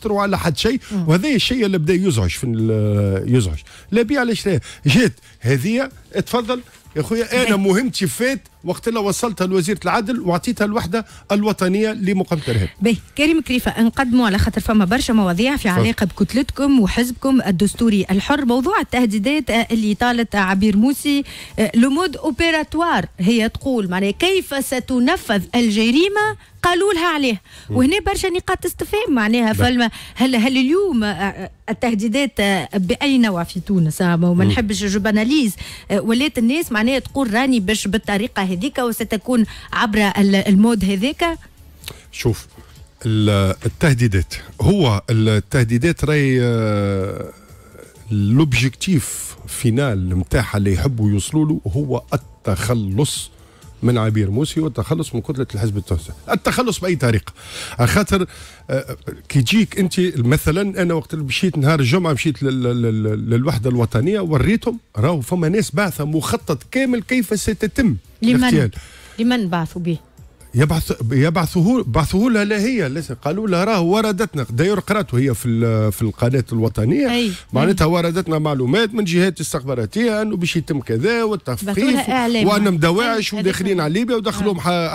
يأثروا على حد شيء وهذا الشيء اللي بدا يزعج في يزعج لا بيع لا شراء جات هذه تفضل يا خويا انا مهمتي فات وقت اللي وصلتها لوزيره العدل واعطيتها الوحده الوطنيه لمقاومه الارهاب. باهي كريم كريفه نقدموا على خاطر فما برشا مواضيع في علاقه بكتلتكم وحزبكم الدستوري الحر، موضوع التهديدات اللي طالت عبير موسي آه، لو مود اوبيراتوار هي تقول معناها كيف ستنفذ الجريمه قالوا لها عليه وهنا برشا نقاط استفهام معناها فالما هل هل اليوم آه، آه، التهديدات آه، باي نوع في تونس وما نحبش جو باناليز ولات الناس معناها تقول راني باش بالطريقه هذيك وستكون عبر المود هذاك شوف التهديدات هو التهديدات راي لوبجيكتيف فينال نتاعها اللي يحبوا يوصلوا له هو التخلص من عبير موسي والتخلص من كتله الحزب التونسي التخلص باي طريقه خاطر آه، كي تجيك انت مثلا انا وقت مشيت نهار الجمعه مشيت للوحده الوطنيه وريتهم راهو فما ناس بعثه مخطط كامل كيف ستتم لمن لمن بعثوا به يبعث يبعثه بعثه لها لا هي قالوا لها راه وردتنا داير قراته هي في في القناه الوطنيه أي. معناتها وردتنا معلومات من جهات استخباراتيه انه باش يتم كذا والتخفيف وانهم دواعش وداخلين على ليبيا ودخلوا آه.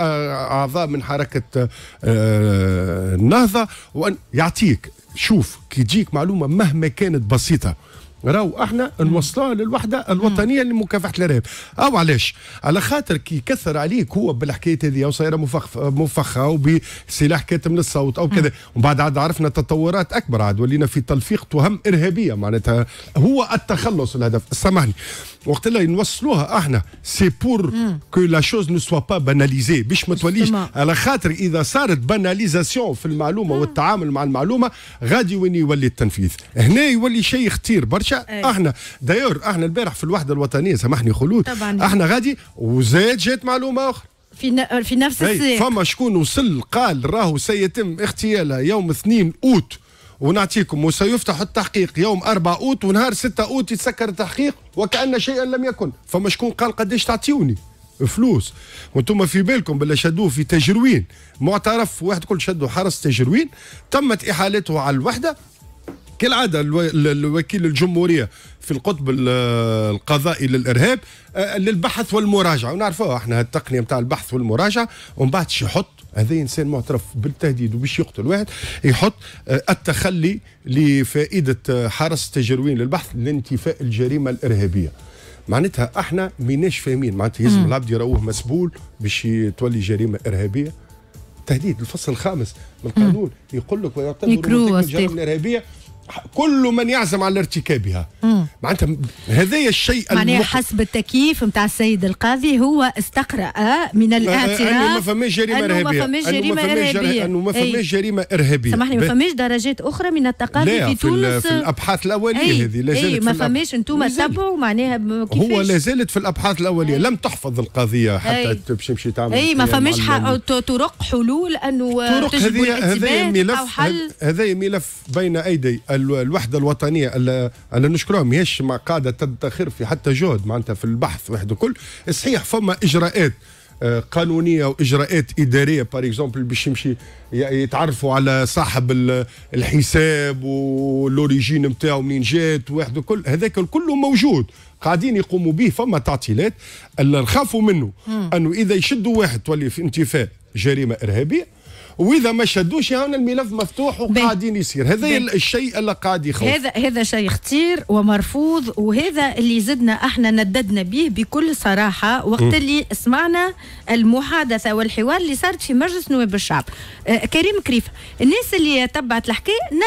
اعضاء من حركه آه، النهضه وان يعطيك شوف كي تجيك معلومه مهما كانت بسيطه راهو احنا نوصلوا للوحده الوطنيه لمكافحه الارهاب او علاش على خاطر كي كثر عليك هو بالحكايه هذه او صايره مفخ مفخه وبسلاح كاتم للصوت او كذا ومن بعد عاد عرفنا تطورات اكبر عاد ولينا في تلفيق تهم ارهابيه معناتها هو التخلص الهدف سامحني وقت اللي نوصلوها احنا سي بور كو لا شوز نو سوا با باناليزي باش ما توليش على خاطر اذا صارت باناليزاسيون في المعلومه والتعامل مع المعلومه غادي وين يولي التنفيذ هنا يولي شيء خطير برشا أي. احنا داير احنا البارح في الوحده الوطنيه سامحني خلود طبعا. احنا غادي وزاد جات معلومه اخرى في في نفس السياق فما شكون وصل قال راهو سيتم اغتياله يوم 2 اوت ونعطيكم وسيفتح التحقيق يوم 4 اوت ونهار 6 اوت يتسكر التحقيق وكان شيئا لم يكن فما شكون قال قداش تعطيوني فلوس وانتم في بالكم بلا شدوه في تجروين معترف واحد كل شدوا حرس تجروين تمت احالته على الوحده كالعاده الوكيل الجمهوريه في القطب القضائي للارهاب آه، للبحث والمراجعه ونعرفوها احنا التقنيه نتاع البحث والمراجعه ومن بعد يحط هذا انسان معترف بالتهديد وباش يقتل واحد يحط آه، التخلي لفائده آه، حرس التجروين للبحث لانتفاء الجريمه الارهابيه معناتها احنا ماناش فاهمين معناتها يلزم العبد يروه مسبول باش تولي جريمه ارهابيه تهديد الفصل الخامس من القانون يقول لك ويعتبر الارهابيه كل من يعزم على ارتكابها معناتها هذايا الشيء معناها حسب التكييف نتاع السيد القاضي هو استقرأ من الاعتراف انه ما فماش جريمه ارهابيه انه ما فماش جريمه ارهابيه انه ما فماش جريمه ارهابيه سامحني ما فماش درجات اخرى من التقاضي في, في تونس في الابحاث الاوليه هذه لا زالت ما فماش انتم تبعوا معناها كيفاش هو لا زالت في الابحاث الاوليه لم تحفظ القضيه حتى باش تمشي تعمل اي ما فماش طرق حلول انه طرق هذه هذا ملف هذايا ملف بين ايدي الوحده الوطنيه انا نشكرهم ماهيش ما قاعده تدخر في حتى جهد معناتها في البحث وحده كل صحيح فما اجراءات آه، قانونيه واجراءات اداريه بار اكزومبل باش يمشي يتعرفوا على صاحب الحساب والوريجين نتاعو منين جات وحده كل هذاك الكل موجود قاعدين يقوموا به فما تعطيلات اللي نخافوا منه انه اذا يشدوا واحد تولي في انتفاء جريمه ارهابيه واذا ما شدوش هنا يعني الملف مفتوح وقاعدين يصير هذا الشيء اللي قاعد يخوف هذا هذا شيء خطير ومرفوض وهذا اللي زدنا احنا نددنا به بكل صراحه وقت اللي سمعنا المحادثه والحوار اللي صارت في مجلس نواب الشعب آه كريم كريف الناس اللي تبعت الحكايه